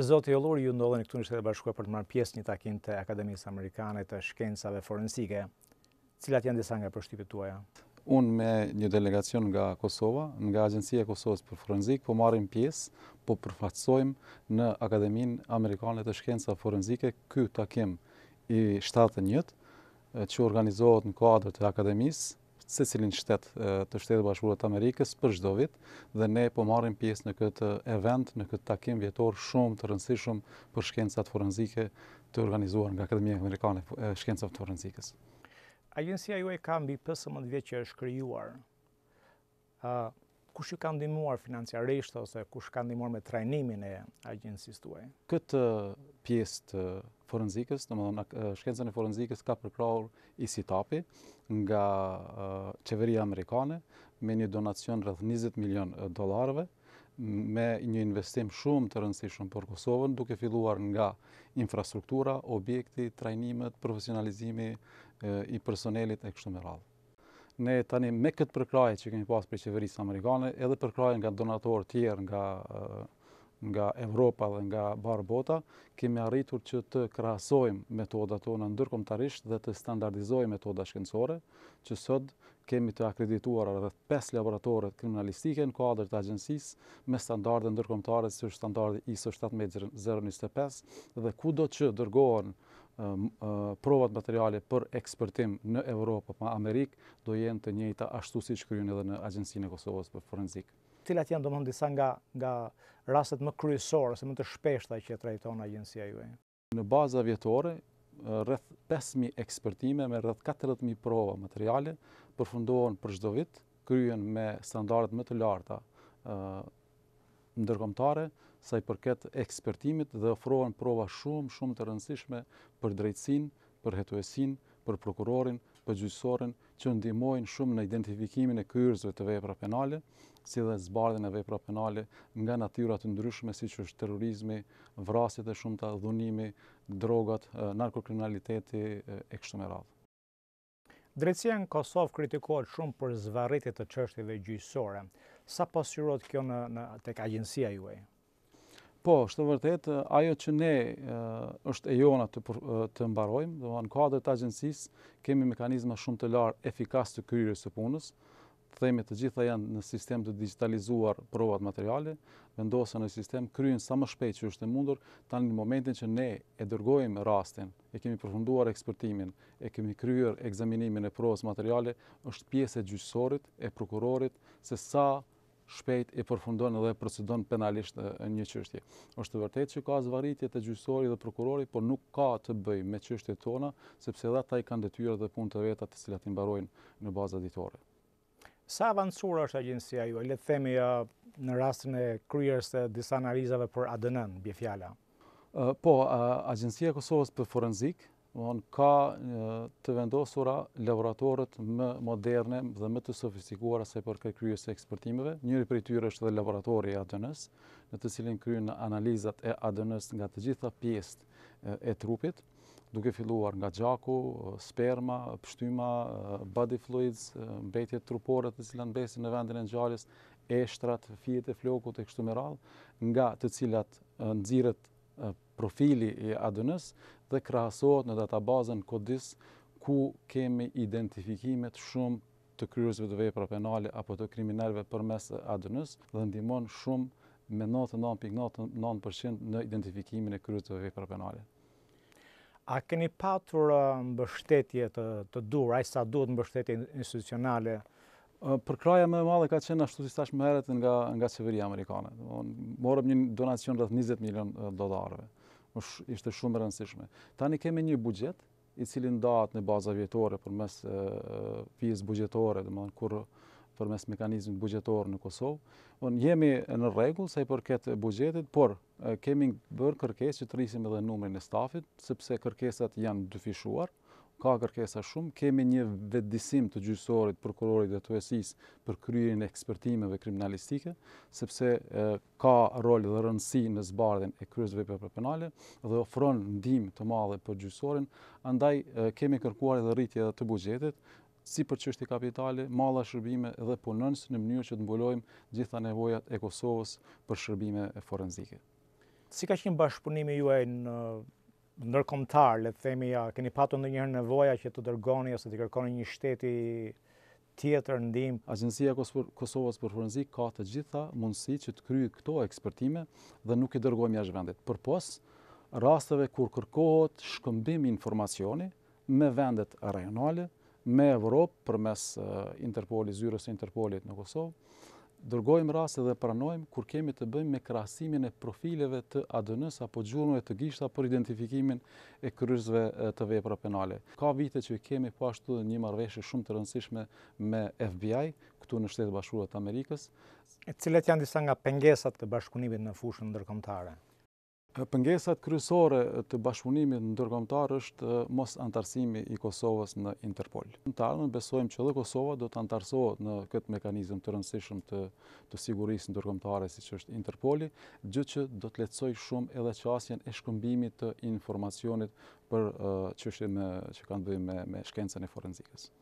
Zoti Jollor, ju ndodhen këtu në Shtetet e për të marrë pjesë një takim të Akademisë Amerikane të Shkencave Forensike. Cilat janë disa nga përshtypjet tuaja? Unë me një delegacion nga Kosova, nga Agjencia e Kosovës për Forenzik, po marrim pjesë, po përfaqësojmë në Akademinë Amerikane të Shkencave Forenzike ky takim i 71 që organizohet në kuadër të akademisë se cilin shtetë të shtetë bashkëpullet të Amerikës për gjdo vit dhe ne po marim pjesë në këtë event, në këtë takim vjetor shumë të rëndësishum për shkencat forenzike të organizuar nga Akademija Amerikane e të forenzikës. Agencia ju e ka mbi 15 vjetë që është kryuar. Kush ju ka ndimuar financiarisht ose kush ka ndimuar me trajnimin e agencis të uaj? Këtë pjesë të forenzikës, në më dhënë, shkencën e forenzikës ka përkraur i sitapi nga qeveria Amerikane me një donacion rrëth 20 milion dolarve, me një investim shumë të rëndësishëm për Kosovën, duke filluar nga infrastruktura, objekti, trajnimet, profesionalizimi i personelit e kështu me radhë. Ne tani me këtë përkraje që kemi pasë për qeverisë Amerikane, edhe përkraje nga donatorë tjerë, nga nga Evropa dhe nga Barbota, kemi arritur që të krahasojmë metodat tona ndërkombëtarisht dhe të standardizojmë metodat shkencore, që sot kemi të akredituar rreth 5 laboratore kriminalistike në kuadër të agjencisë me standarde ndërkombëtare si standardi ISO 17025 dhe kudo që dërgohen provat materiale për ekspertim në Evropë apo Amerikë do jenë të njëjta ashtu siç kryen edhe në Agjencinë e Kosovës për forenzikë cilat janë domthon disa nga nga rastet më kryesorë ose më të shpeshta që trajton agjencia juaj. Në baza vjetore rreth 5000 ekspertime me rreth 14000 prova materiale përfundohen për çdo vit, kryen me standardet më të larta ë ndërkombëtare sa i përket ekspertimit dhe ofrohen prova shumë shumë të rëndësishme për drejtsinë, për hetuesinë, për prokurorin, përgjysorin që ndimojnë shumë në identifikimin e kërzve të vepra penale, si dhe zbardhën e vepra penale nga natyrat të ndryshme, si që është terrorizmi, vrasjet e të dhunimi, drogat, narkokriminaliteti e kështu me radhë. Drecia në Kosovë kritikohet shumë për zvaritit të qështive gjysore. Sa pasyrot kjo në, në tek agjensia juaj? Po, është vërtet, ajo që ne është e jona të, të mbarojmë, dhe në kohadër të agjensis, kemi mekanizma shumë të larë efikas të kryerjes së punës, të themi të gjitha janë në sistem të digitalizuar provat materiale, vendosen në sistem, kryen sa më shpejt që është e mundur, tani në momentin që ne e dërgojmë rastin, e kemi përfunduar ekspertimin, e kemi kryer ekzaminimin e provës materiale, është pjesë e gjyqësorit, e prokurorit, se sa shpejt e përfundon edhe procedon penalisht një qështje. është të vërtet që ka zvaritje të gjysori dhe prokurori, por nuk ka të bëj me qështje tona, sepse edhe ta i kanë detyre dhe pun të vetat të cilat imbarojnë në baza ditore. Sa avancur është agjensia ju? Letë themi në rastën e kryrës të disa analizave për ADN-në, bje fjalla. Po, agjensia Kosovës për Forenzik ka të vendosura laboratorët më moderne dhe më të sofistikuara se për kërkryjës e ekspertimeve. Njëri për i tyre është dhe laboratori i ADN-s, në të cilin kryjën analizat e ADN-s nga të gjitha pjesët e trupit, duke filluar nga gjaku, sperma, pështyma, body fluids, mbetjet trupore të cilën besin në vendin e njëgjallis, eshtrat, fjet e flokut e kështu më radhë, nga të cilat nëzirët profili i ADN-s dhe krahasohet në databazën Kodis ku kemi identifikime shumë të kryerësve të veprave penale apo të kriminalëve përmes ADN-s dhe ndihmon shumë me 99.9% në identifikimin e kryerësve të veprave penale. A keni patur mbështetje të të dur, i sa duhet mbështetje institucionale përkraja më e madhe ka qenë ashtu si tash më heret nga nga qeveria amerikane. Domthon morëm një donacion rreth 20 milion dollarëve. ishte shumë e rëndësishme. Tani kemi një buxhet i cili ndahet në baza vjetore përmes fis buxhetore, domthon kur përmes mekanizmit buxhetor në Kosovë. Domthon jemi në rregull sa i përket buxhetit, por kemi bërë kërkesë që të rrisim edhe numrin e stafit sepse kërkesat janë dyfishuar ka kërkesa shumë, kemi një vedisim të gjysorit, prokurorit dhe të për kryerjen e ekspertimeve kriminalistike, sepse ka rol dhe rëndësi në zbardin e kryzve për penale dhe ofron ndihmë të madhe për gjysorin, andaj kemi kërkuar edhe rritje dhe të bugjetit, si për qështi kapitale, malla shërbime dhe punënës në mënyrë që të mbulojmë gjitha nevojat e Kosovës për shërbime e forenzike. Si ka qenë bashkëpunimi juaj në ndërkomtar, le të themi, ja, keni patu në njëherë nevoja që të dërgoni ose të kërkoni një shteti tjetër ndim? Agencia Kosovës për Forenzik ka të gjitha mundësi që të kryjë këto ekspertime dhe nuk i dërgojmë jashtë vendit. Për pos, rasteve kur kërkohet shkëmbim informacioni me vendet rajonale, me Evropë për mes eh, Interpoli, zyrës e Interpolit në Kosovë, dërgojmë rase dhe pranojmë kur kemi të bëjmë me krahasimin e profileve të ADN-s apo gjurmëve të gishta për identifikimin e kryesve të veprave penale. Ka vite që kemi po ashtu një marrëveshje shumë të rëndësishme me FBI këtu në Shtetet Bashkuara të Amerikës, e cilat janë disa nga pengesat të bashkëpunimit në fushën ndërkombëtare. Pëngesat kryesore të bashkëpunimit ndërkombëtar është mos antarësimi i Kosovës në Interpol. Në të ardhmen besojmë që dhe Kosova do të antarësohet në këtë mekanizëm të rëndësishëm të të sigurisë ndërkombëtare siç është Interpoli, gjë që do të letësoj shumë edhe çësjen e shkëmbimit të informacionit për çështjet uh, që kanë të bëjnë me, me shkencën e forenzikës.